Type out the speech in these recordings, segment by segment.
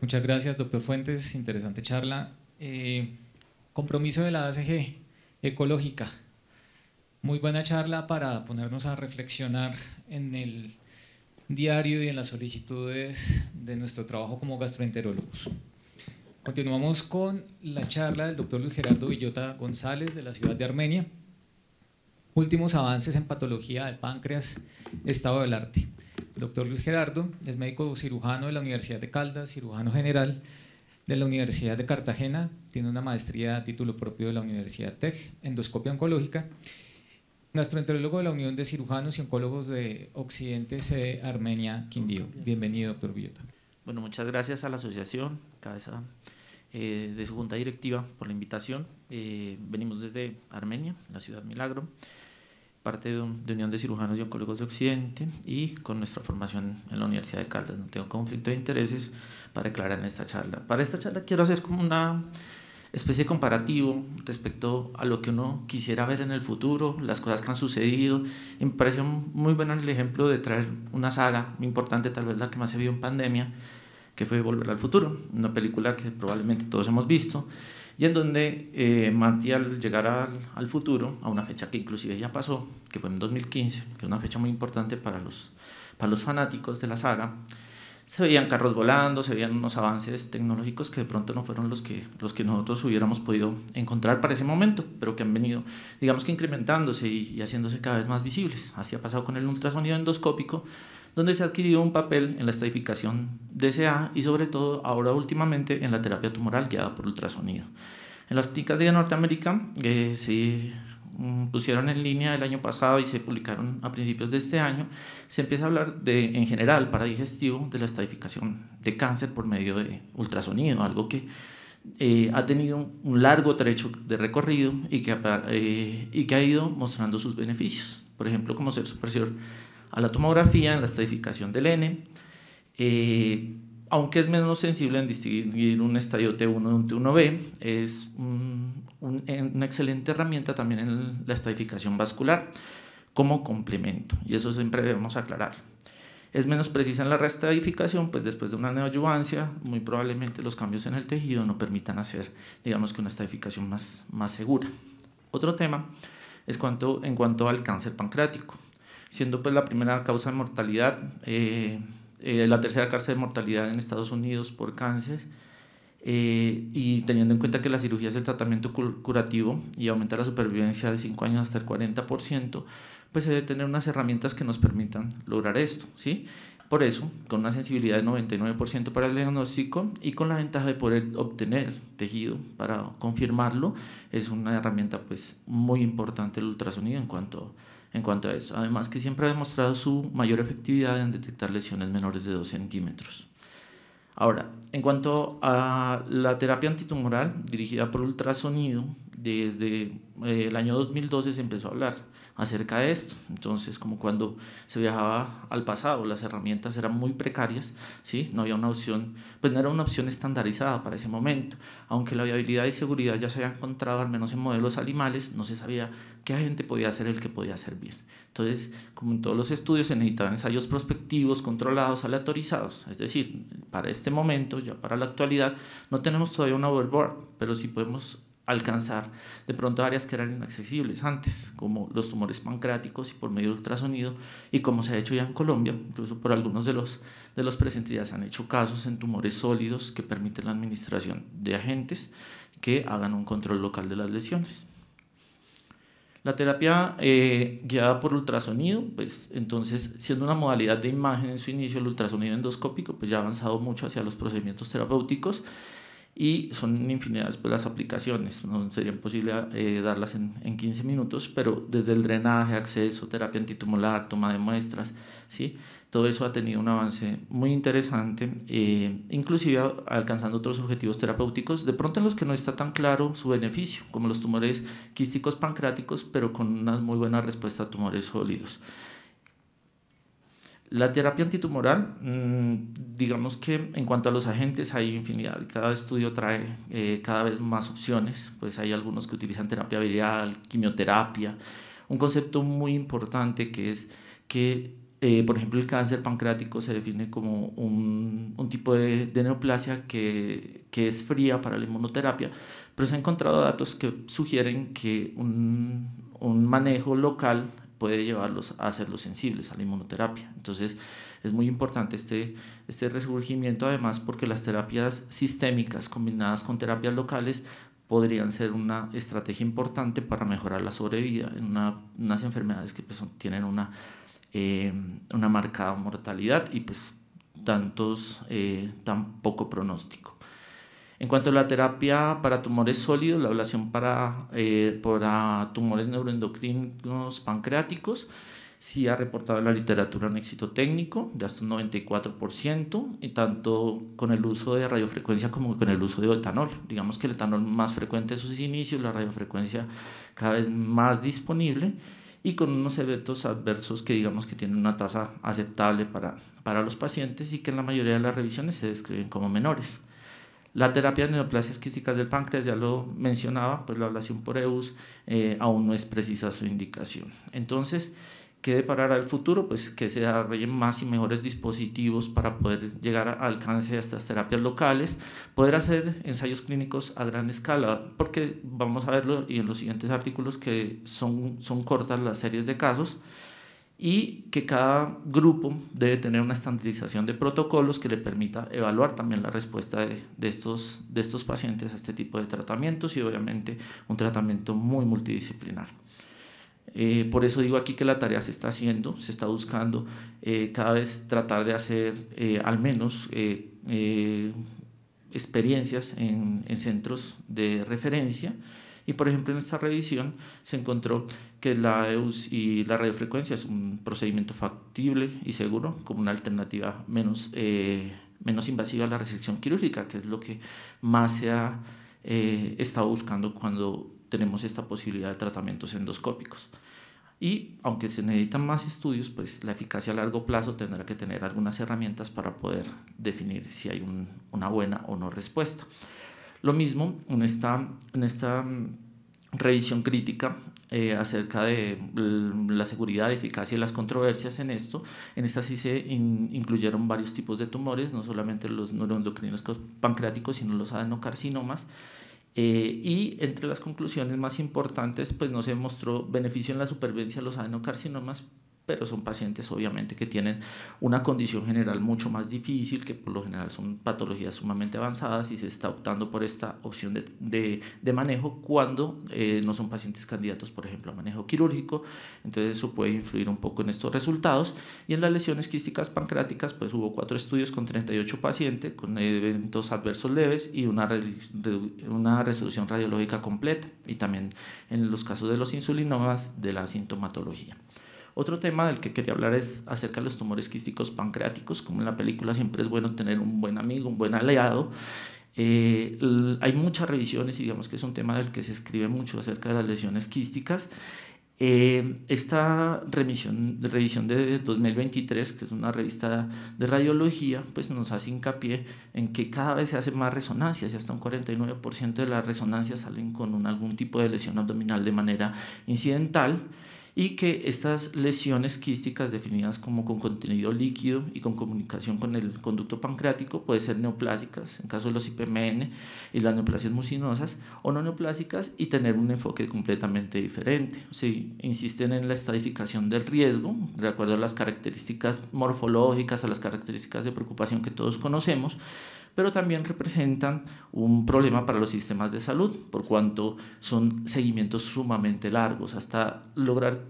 Muchas gracias, doctor Fuentes. Interesante charla. Eh, compromiso de la ACG ecológica. Muy buena charla para ponernos a reflexionar en el diario y en las solicitudes de nuestro trabajo como gastroenterólogos. Continuamos con la charla del doctor Luis Gerardo Villota González de la ciudad de Armenia. Últimos avances en patología del páncreas, estado del arte doctor Luis Gerardo es médico cirujano de la Universidad de Caldas, cirujano general de la Universidad de Cartagena, tiene una maestría a título propio de la Universidad TEC, endoscopia oncológica. Nuestro de la Unión de Cirujanos y Oncólogos de Occidente, es Armenia, Quindío. Bienvenido, doctor Villota. Bueno, muchas gracias a la asociación, cabeza eh, de su junta directiva, por la invitación. Eh, venimos desde Armenia, la ciudad Milagro parte de, Unión de Cirujanos y Oncólogos de Occidente y con nuestra formación en la Universidad de Caldas. No tengo conflicto de intereses para declarar en esta charla. Para esta charla quiero hacer como una especie de comparativo respecto a lo que uno quisiera ver en el futuro, las cosas que han sucedido. me pareció muy bueno el ejemplo de traer una saga importante, tal vez la que más se vio en pandemia, que fue Volver al Futuro, una película que probablemente todos hemos visto y en donde eh, Marty al llegar al, futuro, a una fecha que inclusive ya pasó, que fue en 2015, que es una fecha muy importante para los, para los fanáticos de la saga, se veían carros volando, se veían unos avances tecnológicos que de pronto no fueron los que, los que nosotros hubiéramos podido encontrar para ese momento, pero que han venido, digamos que incrementándose y haciéndose cada vez más visibles. Así ha pasado con el ultrasonido endoscópico, donde se ha adquirido un papel en la estadificación DCA y sobre todo ahora últimamente en la terapia tumoral guiada por ultrasonido. En las clínicas de Norteamérica que eh, se mm, pusieron en línea el año pasado y se publicaron a principios de este año, se empieza a hablar de, en general para digestivo de la estadificación de cáncer por medio de ultrasonido, algo que eh, ha tenido un largo trecho de recorrido y que, eh, y que ha ido mostrando sus beneficios. Por ejemplo, como ser superior a la tomografía, en la estadificación del N, eh, aunque es menos sensible en distinguir un estadio T1 de un T1B, es una excelente herramienta también en la estadificación vascular como complemento, y eso siempre debemos aclarar. Es menos precisa en la reestadificación, pues después de una neoadyuvancia, muy probablemente los cambios en el tejido no permitan hacer, digamos que una estadificación más, más segura. Otro tema es cuanto, en cuanto al cáncer pancreático siendo pues la primera causa de mortalidad, eh, eh, la tercera causa de mortalidad en Estados Unidos por cáncer. Eh, y teniendo en cuenta que la cirugía es el tratamiento curativo y aumenta la supervivencia de 5 años hasta el 40%, pues se debe tener unas herramientas que nos permitan lograr esto, ¿sí? Por eso, con una sensibilidad del 99% para el diagnóstico y con la ventaja de poder obtener tejido para confirmarlo, es una herramienta pues muy importante el ultrasonido en cuanto a en cuanto a eso. Además que siempre ha demostrado su mayor efectividad en detectar lesiones menores de 2 centímetros. Ahora, en cuanto a la terapia antitumoral dirigida por ultrasonido, desde eh, el año 2012 se empezó a hablar acerca de esto. Entonces, como cuando se viajaba al pasado, las herramientas eran muy precarias, ¿sí? No había una opción, pues no era una opción estandarizada para ese momento. Aunque la viabilidad y seguridad ya se había encontrado, al menos en modelos animales, no se sabía qué agente podía ser el que podía servir. Entonces, como en todos los estudios, se necesitaban ensayos prospectivos, controlados, aleatorizados. Es decir, para este momento, ya para la actualidad, no tenemos todavía una overboard, pero sí podemos alcanzar de pronto áreas que eran inaccesibles antes, como los tumores pancreáticos y por medio de ultrasonido, y como se ha hecho ya en Colombia, incluso por algunos de los, de los presentes ya se han hecho casos en tumores sólidos que permiten la administración de agentes que hagan un control local de las lesiones. La terapia eh, guiada por ultrasonido, pues entonces siendo una modalidad de imagen en su inicio, el ultrasonido endoscópico, pues ya ha avanzado mucho hacia los procedimientos terapéuticos y son infinidades pues, las aplicaciones, no sería imposible eh, darlas en, 15 minutos, pero desde el drenaje, acceso, terapia antitumular, toma de muestras, ¿sí? todo eso ha tenido un avance muy interesante, eh, inclusive alcanzando otros objetivos terapéuticos, de pronto en los que no está tan claro su beneficio, como los tumores quísticos pancráticos, pero con una muy buena respuesta a tumores sólidos. La terapia antitumoral, mm, digamos que en cuanto a los agentes hay infinidad, cada estudio trae eh, cada vez más opciones, pues hay algunos que utilizan terapia viral, quimioterapia, un concepto muy importante que es que, eh, por ejemplo, el cáncer pancreático se define como un, tipo de, neoplasia que, es fría para la inmunoterapia, pero se han encontrado datos que sugieren que un, un manejo local puede llevarlos a hacerlos sensibles a la inmunoterapia. Entonces es muy importante este, este resurgimiento además porque las terapias sistémicas combinadas con terapias locales podrían ser una estrategia importante para mejorar la sobrevida en unas enfermedades que pues, tienen una, eh, una marcada mortalidad y pues tantos, eh, tan poco pronóstico. En cuanto a la terapia para tumores sólidos, la ablación para, eh, tumores neuroendocrinos pancreáticos, sí ha reportado en la literatura un éxito técnico de hasta un 94%, y tanto con el uso de radiofrecuencia como con el uso de etanol. Digamos que el etanol más frecuente es sus inicios, la radiofrecuencia cada vez más disponible y con unos eventos adversos que digamos que tienen una tasa aceptable para los pacientes y que en la mayoría de las revisiones se describen como menores. La terapia de neoplasias quísticas del páncreas, ya lo mencionaba, pues la ablación por EUS eh, aún no es precisa su indicación. Entonces, ¿qué deparará el futuro? Pues que se desarrollen más y mejores dispositivos para poder llegar al alcance de estas terapias locales, poder hacer ensayos clínicos a gran escala, porque vamos a verlo y en los siguientes artículos que son, son cortas las series de casos, y que cada grupo debe tener una estandarización de protocolos que le permita evaluar también la respuesta de, estos, pacientes a este tipo de tratamientos y obviamente un tratamiento muy multidisciplinar. Eh, por eso digo aquí que la tarea se está haciendo, se está buscando eh, cada vez tratar de hacer eh, al menos experiencias en centros de referencia y por ejemplo, en esta revisión se encontró que la EUS y la radiofrecuencia es un procedimiento factible y seguro como una alternativa menos, eh, invasiva a la resección quirúrgica, que es lo que más se ha eh, estado buscando cuando tenemos esta posibilidad de tratamientos endoscópicos. Y aunque se necesitan más estudios, pues la eficacia a largo plazo tendrá que tener algunas herramientas para poder definir si hay una buena o no respuesta. Lo mismo en esta, en esta mm, revisión crítica eh, acerca de mm, la seguridad, eficacia y las controversias en esto. En esta sí se incluyeron varios tipos de tumores, no solamente los neuroendocrinos pancreáticos, sino los adenocarcinomas. Eh, y entre las conclusiones más importantes, pues no se mostró beneficio en la supervivencia de los adenocarcinomas, pero son pacientes obviamente que tienen una condición general mucho más difícil, que por lo general son patologías sumamente avanzadas y se está optando por esta opción de, manejo cuando eh, no son pacientes candidatos, por ejemplo, a manejo quirúrgico. Entonces eso puede influir un poco en estos resultados. Y en las lesiones quísticas pancráticas, pues hubo cuatro estudios con 38 pacientes con eventos adversos leves y una, una resolución radiológica completa. Y también en los casos de los insulinomas de la sintomatología. Otro tema del que quería hablar es acerca de los tumores quísticos pancreáticos. Como en la película siempre es bueno tener un buen amigo, un buen aliado. Eh, hay muchas revisiones y digamos que es un tema del que se escribe mucho acerca de las lesiones quísticas. Eh, esta remisión, revisión de 2023, que es una revista de radiología, pues nos hace hincapié en que cada vez se hacen más resonancias y hasta un 49% de las resonancias salen con algún tipo de lesión abdominal de manera incidental y que estas lesiones quísticas definidas como con contenido líquido y con comunicación con el conducto pancreático pueden ser neoplásicas, en caso de los IPMN y las neoplasias mucinosas, o no neoplásicas y tener un enfoque completamente diferente. Si insisten en la estadificación del riesgo, de acuerdo a las características morfológicas, a las características de preocupación que todos conocemos, pero también representan un problema para los sistemas de salud, por cuanto son seguimientos sumamente largos, hasta lograr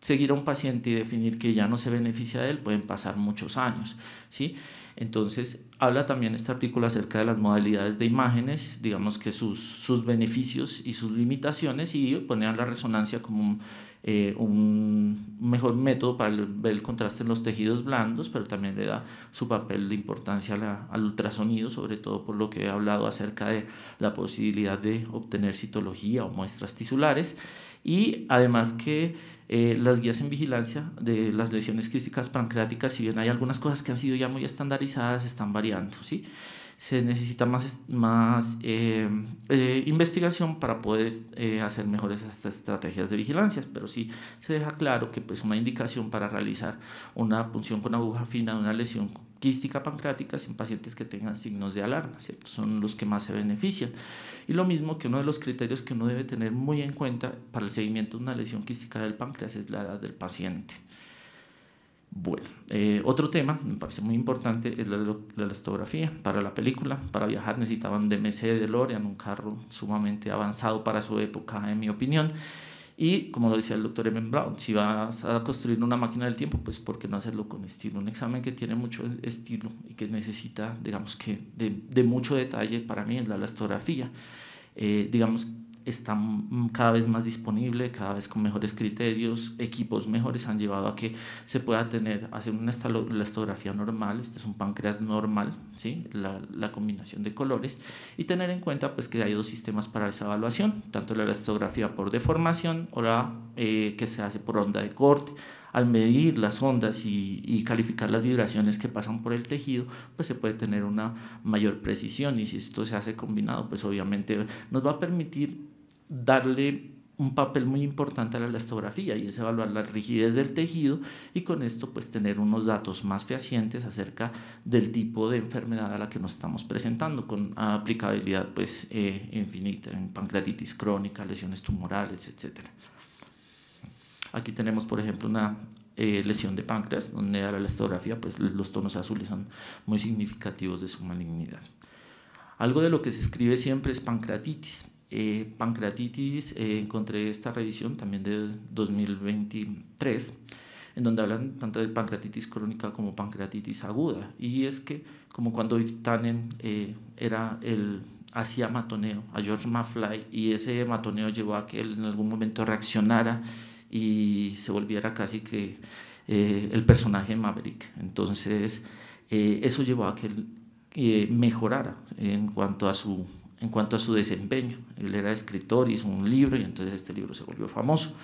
seguir a un paciente y definir que ya no se beneficia de él, pueden pasar muchos años, ¿sí? Entonces, habla también este artículo acerca de las modalidades de imágenes, digamos que sus, sus beneficios y sus limitaciones, y ponían la resonancia como un eh, un mejor método para ver el contraste en los tejidos blandos, pero también le da su papel de importancia al ultrasonido, sobre todo por lo que he hablado acerca de la posibilidad de obtener citología o muestras tisulares. Y además que eh, las guías en vigilancia de las lesiones críticas pancreáticas, si bien hay algunas cosas que han sido ya muy estandarizadas, están variando, ¿sí? se necesita más, más eh, eh, investigación para poder eh, hacer mejores estas estrategias de vigilancia, pero sí se deja claro que pues, una indicación para realizar una punción con aguja fina de una lesión quística pancreática en pacientes que tengan signos de alarma, ¿cierto? son los que más se benefician. Y lo mismo que uno de los criterios que uno debe tener muy en cuenta para el seguimiento de una lesión quística del páncreas es la edad del paciente. Bueno, eh, otro tema, me parece muy importante, es la, la Para la película, para viajar necesitaban DMC de DeLorean, un carro sumamente avanzado para su época, en mi opinión. Y como lo decía el doctor Emmen Brown, si vas a construir una máquina del tiempo, pues ¿por qué no hacerlo con estilo? Un examen que tiene mucho estilo y que necesita, digamos que, de, mucho detalle para mí es la elastografía. Eh, digamos está cada vez más disponible, cada vez con mejores criterios, equipos mejores han llevado a que se pueda tener, hacer una elastografía normal, este es un páncreas normal, ¿sí? La, combinación de colores, y tener en cuenta pues, que hay dos sistemas para esa evaluación, tanto la elastografía por deformación o la eh, que se hace por onda de corte. Al medir las ondas y, y calificar las vibraciones que pasan por el tejido, pues se puede tener una mayor precisión y si esto se hace combinado, pues obviamente nos va a permitir darle un papel muy importante a la elastografía y es evaluar la rigidez del tejido y con esto pues tener unos datos más fehacientes acerca del tipo de enfermedad a la que nos estamos presentando con aplicabilidad pues eh, infinita en pancreatitis crónica, lesiones tumorales, etc. Aquí tenemos por ejemplo una eh, lesión de páncreas donde a la elastografía pues los tonos azules son muy significativos de su malignidad. Algo de lo que se escribe siempre es pancreatitis eh, pancreatitis, eh, encontré esta revisión también de 2023, en donde hablan tanto de pancreatitis crónica como pancreatitis aguda. Y es que, como cuando Tannen eh, era el hacía matoneo a George Mafly y ese matoneo llevó a que él en algún momento reaccionara y se volviera casi que el personaje Maverick. Entonces, eso llevó a que él mejorara en cuanto a su en cuanto a su desempeño. Él era escritor, y hizo un libro y entonces este libro se volvió famoso.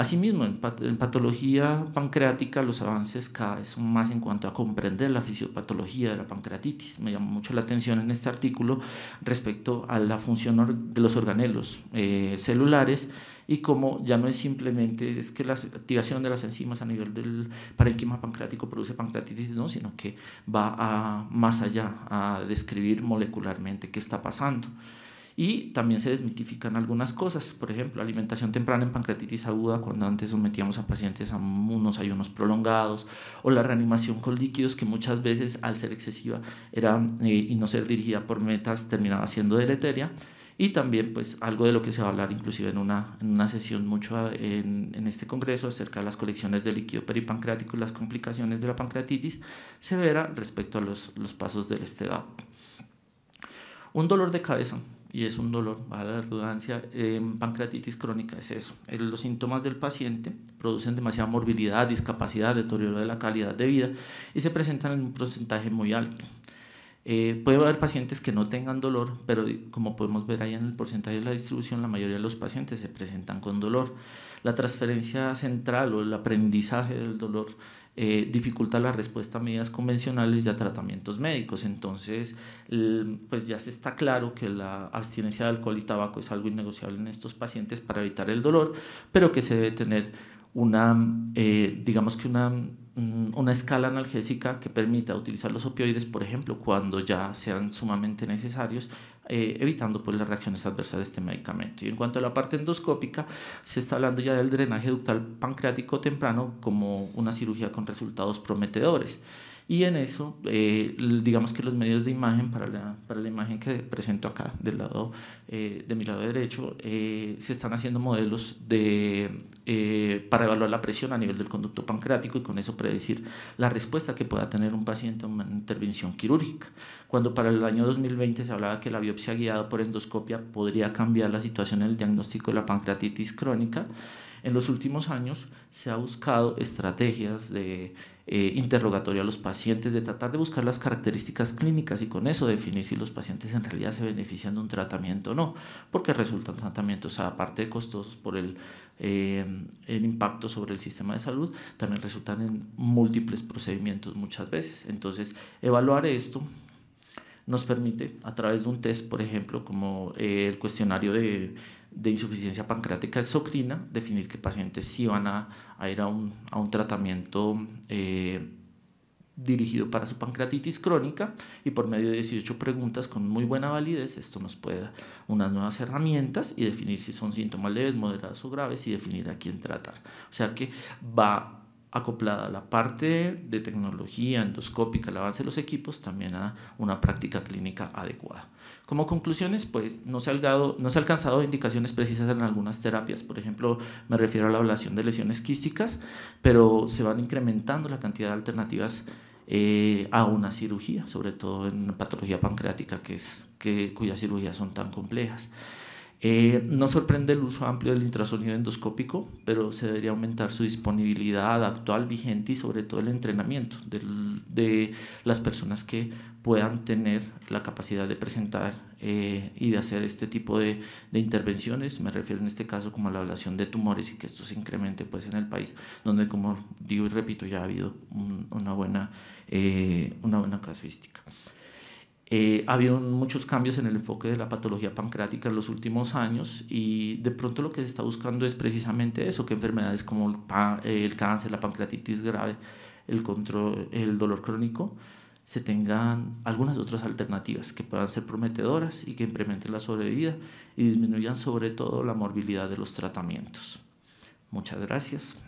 Asimismo, en, patología pancreática los avances cada vez son más en cuanto a comprender la fisiopatología de la pancreatitis. Me llamó mucho la atención en este artículo respecto a la función de los organelos eh, celulares y cómo ya no es simplemente es que la activación de las enzimas a nivel del parenquima pancreático produce pancreatitis, no, sino que va más allá a describir molecularmente qué está pasando. Y también se desmitifican algunas cosas, por ejemplo, alimentación temprana en pancreatitis aguda, cuando antes sometíamos a pacientes a unos ayunos prolongados, o la reanimación con líquidos, que muchas veces al ser excesiva eh, y no ser dirigida por metas terminaba siendo deleteria y también pues algo de lo que se va a hablar inclusive en una, en una sesión mucho en, este congreso acerca de las colecciones de líquido peripancreático y las complicaciones de la pancreatitis severa respecto a los, los pasos del estedado. Un dolor de cabeza y es un dolor, baja la redundancia, em, pancreatitis crónica es eso. Los síntomas del paciente producen demasiada morbilidad, discapacidad, deterioro de la calidad de vida y se presentan en un porcentaje muy alto. Eh, puede haber pacientes que no tengan dolor, pero como podemos ver ahí en el porcentaje de la distribución, la mayoría de los pacientes se presentan con dolor. La transferencia central o el aprendizaje del dolor eh, dificulta la respuesta a medidas convencionales y a tratamientos médicos. Entonces, pues ya se está claro que la abstinencia de alcohol y tabaco es algo innegociable en estos pacientes para evitar el dolor, pero que se debe tener una, eh, digamos que una mm, una escala analgésica que permita utilizar los opioides, por ejemplo, cuando ya sean sumamente necesarios, eh, evitando pues, las reacciones adversas de este medicamento. Y en cuanto a la parte endoscópica, se está hablando ya del drenaje ductal pancreático temprano como una cirugía con resultados prometedores. Y en eso, eh, digamos que los medios de imagen, para la, para la imagen que presento acá, del lado, eh, de mi lado derecho, eh, se están haciendo modelos de, para evaluar la presión a nivel del conducto pancreático y con eso predecir la respuesta que pueda tener un paciente a una intervención quirúrgica. Cuando para el año 2020 se hablaba que la biopsia guiada por endoscopia podría cambiar la situación en el diagnóstico de la pancreatitis crónica, en los últimos años se ha buscado estrategias de eh, interrogatorio a los pacientes, de tratar de buscar las características clínicas y con eso definir si los pacientes en realidad se benefician de un tratamiento o no, porque resultan tratamientos, aparte costosos por el, eh, el impacto sobre el sistema de salud, también resultan en múltiples procedimientos muchas veces. Entonces, evaluar esto nos permite a través de un test, por ejemplo, como eh, el cuestionario de de insuficiencia pancreática exocrina, definir qué pacientes sí van a, ir a un, tratamiento eh, dirigido para su pancreatitis crónica y por medio de 18 preguntas con muy buena validez, esto nos puede dar unas nuevas herramientas y definir si son síntomas leves, moderados o graves y definir a quién tratar. O sea que va acoplada a la parte de tecnología endoscópica, el avance de los equipos, también a una práctica clínica adecuada. Como conclusiones, pues no se, ha alcanzado indicaciones precisas en algunas terapias, por ejemplo, me refiero a la ablación de lesiones quísticas, pero se van incrementando la cantidad de alternativas eh, a una cirugía, sobre todo en patología pancreática, que es, que, cuyas cirugías son tan complejas. Eh, no sorprende el uso amplio del intrasonido endoscópico, pero se debería aumentar su disponibilidad actual, vigente y sobre todo el entrenamiento de las personas que puedan tener la capacidad de presentar eh, y de hacer este tipo de, intervenciones. Me refiero en este caso como a la ablación de tumores y que esto se incremente pues, en el país, donde como digo y repito ya ha habido una, buena, eh, una buena casuística. Eh, habido muchos cambios en el enfoque de la patología pancreática en los últimos años y de pronto lo que se está buscando es precisamente eso, que enfermedades como el, eh, cáncer, la pancreatitis grave, el, control, el dolor crónico, se tengan algunas otras alternativas que puedan ser prometedoras y que implementen la sobrevida y disminuyan sobre todo la morbilidad de los tratamientos. Muchas gracias.